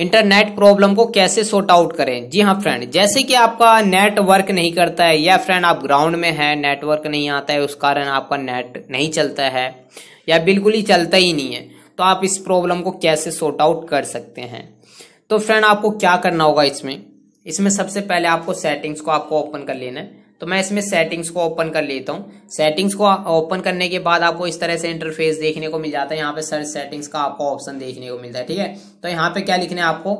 internet problem को कैसे sort out करें जी हाँ फ्रेंड जैसे कि आपका नेट वर्क नहीं करता है या फ्रेंड आप ग्राउंड में हैं नेटवर्क नहीं आता है उस कारण आपका नेट नहीं चलता है या बिल्कुल ही चलता ही नहीं है तो आप इस प्रॉब्लम को कैसे सॉर्ट आउट कर सकते हैं तो फ्रेंड आपको क्या करना होगा इसमें इसमें सबसे पहले आपको सेटिंग्स को आपको ओपन कर लेना है तो मैं इसमें सेटिंग्स को ओपन कर लेता हूँ सेटिंग्स को ओपन करने के बाद आपको इस तरह से इंटरफेस देखने को मिल जाता है यहाँ पे सर्च सेटिंग्स का आपको ऑप्शन देखने को मिलता है ठीक है तो यहाँ पे क्या लिखना है आपको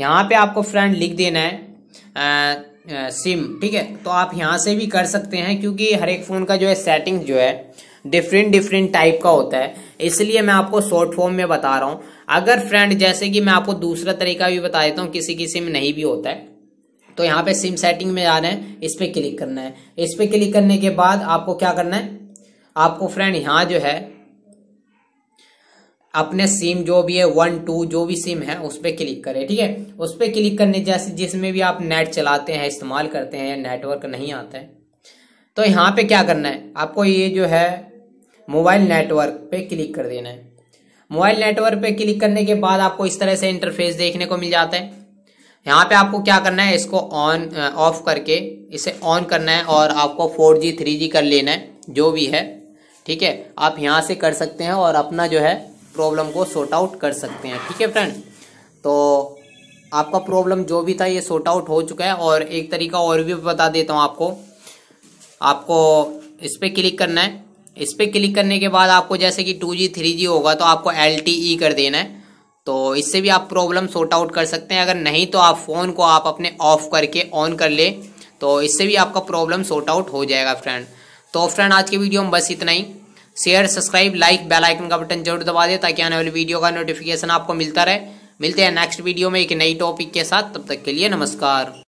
यहाँ पे आपको फ्रेंड लिख देना है आ, आ, सिम ठीक है तो आप यहाँ से भी कर सकते हैं क्योंकि हर एक फ़ोन का जो है सेटिंग जो है डिफरेंट डिफरेंट टाइप का होता है इसलिए मैं आपको शॉर्ट फॉर्म में बता रहा हूँ अगर फ्रेंड जैसे कि मैं आपको दूसरा तरीका भी बता देता हूँ किसी की सिम नहीं भी होता है तो यहाँ पे सिम सेटिंग में जाना है इस पर क्लिक करना है इस पर क्लिक करने के बाद आपको क्या करना है आपको फ्रेंड यहाँ जो है अपने सिम जो भी है वन टू जो भी सिम है उस पर क्लिक करें ठीक है उस पर क्लिक करने जैसे जिसमें भी आप नेट चलाते हैं इस्तेमाल करते हैं नेटवर्क नहीं आता है तो यहाँ पे क्या करना है आपको ये जो है मोबाइल नेटवर्क पे क्लिक कर देना है मोबाइल नेटवर्क पे क्लिक करने के बाद आपको इस तरह से इंटरफेस देखने को मिल जाता है यहाँ पे आपको क्या करना है इसको ऑन ऑफ uh, करके इसे ऑन करना है और आपको फोर जी थ्री जी कर लेना है जो भी है ठीक है आप यहाँ से कर सकते हैं और अपना जो है प्रॉब्लम को सॉर्ट आउट कर सकते हैं ठीक है फ्रेंड तो आपका प्रॉब्लम जो भी था ये सॉर्ट आउट हो चुका है और एक तरीका और भी बता देता हूँ आपको आपको इस पर क्लिक करना है इस पर क्लिक करने के बाद आपको जैसे कि टू जी थ्री जी होगा तो आपको एल टी ई कर देना है तो इससे भी आप प्रॉब्लम सॉर्ट आउट कर सकते हैं अगर नहीं तो आप फ़ोन को आप अपने ऑफ़ करके ऑन कर ले तो इससे भी आपका प्रॉब्लम सॉर्ट आउट हो जाएगा फ्रेंड तो फ्रेंड आज की वीडियो में बस इतना ही share subscribe like bell icon का बटन जरूर दबा दें ताकि आने वाली वीडियो का नोटिफिकेशन आपको मिलता रहे मिलते हैं नेक्स्ट वीडियो में एक नई टॉपिक के साथ तब तक के लिए नमस्कार